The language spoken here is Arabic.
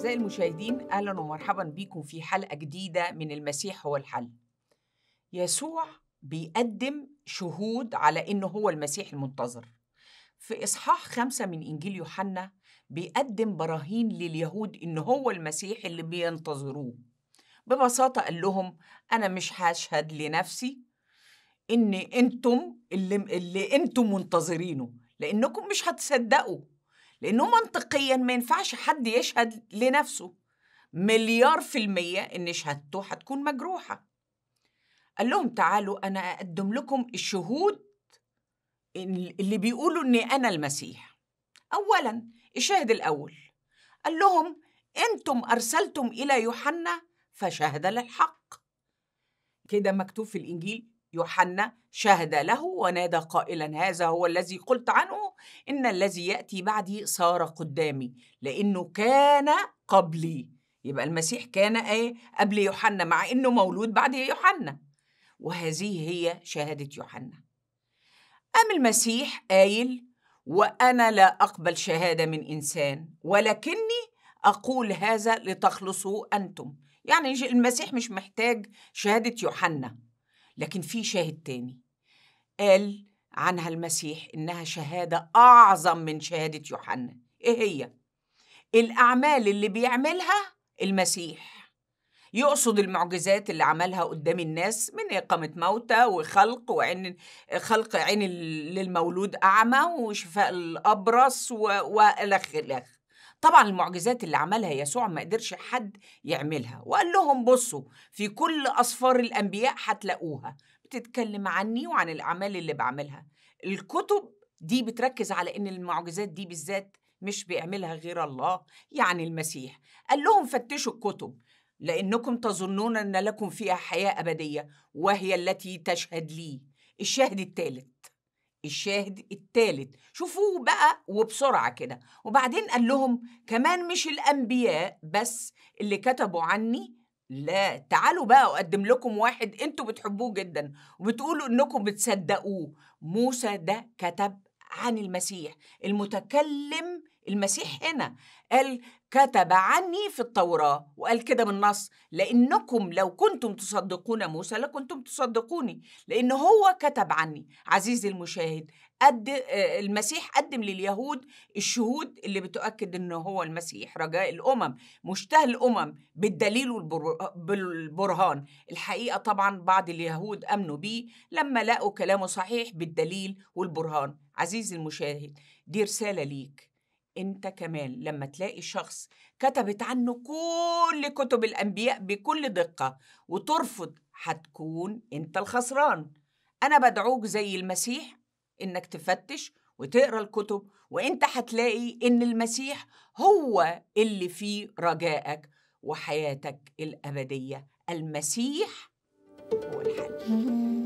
أعزائي المشاهدين أهلا ومرحبا بكم في حلقة جديدة من المسيح هو الحل يسوع بيقدم شهود على إنه هو المسيح المنتظر في إصحاح خمسة من إنجيل يوحنا بيقدم براهين لليهود إن هو المسيح اللي بينتظروه ببساطة قال لهم أنا مش هشهد لنفسي إن أنتم اللي, اللي أنتم منتظرينه لأنكم مش هتصدقوا لأنه منطقيا ما ينفعش حد يشهد لنفسه مليار في المية إن شهادته هتكون مجروحة قال لهم تعالوا أنا أقدم لكم الشهود اللي بيقولوا إني أنا المسيح أولا الشاهد الأول قال لهم أنتم أرسلتم إلى يوحنا فشهد للحق كده مكتوب في الإنجيل يوحنا شهد له ونادى قائلا هذا هو الذي قلت عنه ان الذي ياتي بعدي صار قدامي لانه كان قبلي يبقى المسيح كان ايه قبل يوحنا مع انه مولود بعد يوحنا وهذه هي شهاده يوحنا قام المسيح قايل وانا لا اقبل شهاده من انسان ولكني اقول هذا لتخلصوا انتم يعني المسيح مش محتاج شهاده يوحنا لكن في شاهد تاني قال عنها المسيح إنها شهادة أعظم من شهادة يوحنا إيه هي؟ الأعمال اللي بيعملها المسيح يقصد المعجزات اللي عملها قدام الناس من إقامة موتى وخلق وعين خلق عين للمولود أعمى وشفاء الأبرص وإلى إلخ طبعا المعجزات اللي عملها يسوع ما قدرش حد يعملها وقال لهم بصوا في كل أصفار الأنبياء هتلاقوها بتتكلم عني وعن الأعمال اللي بعملها الكتب دي بتركز على إن المعجزات دي بالذات مش بيعملها غير الله يعني المسيح قال لهم فتشوا الكتب لأنكم تظنون أن لكم فيها حياة أبدية وهي التي تشهد لي الشاهد الثالث الشاهد الثالث شوفوه بقى وبسرعة كده وبعدين قال لهم كمان مش الأنبياء بس اللي كتبوا عني لا تعالوا بقى أقدم لكم واحد أنتوا بتحبوه جدا وبتقولوا أنكم بتصدقوه موسى ده كتب عن المسيح المتكلم المسيح هنا قال كتب عني في التوراة وقال كده بالنص لأنكم لو كنتم تصدقون موسى لكنتم تصدقوني لأن هو كتب عني عزيزي المشاهد قد آه، المسيح قدم لليهود الشهود اللي بتؤكد ان هو المسيح رجاء الامم مشتهى الامم بالدليل والبرهان الحقيقه طبعا بعض اليهود امنوا بيه لما لقوا كلامه صحيح بالدليل والبرهان عزيزي المشاهد دي رساله ليك انت كمان لما تلاقي شخص كتبت عنه كل كتب الانبياء بكل دقه وترفض هتكون انت الخسران انا بدعوك زي المسيح انك تفتش وتقرا الكتب وانت هتلاقي ان المسيح هو اللي فيه رجائك وحياتك الابديه المسيح هو الحل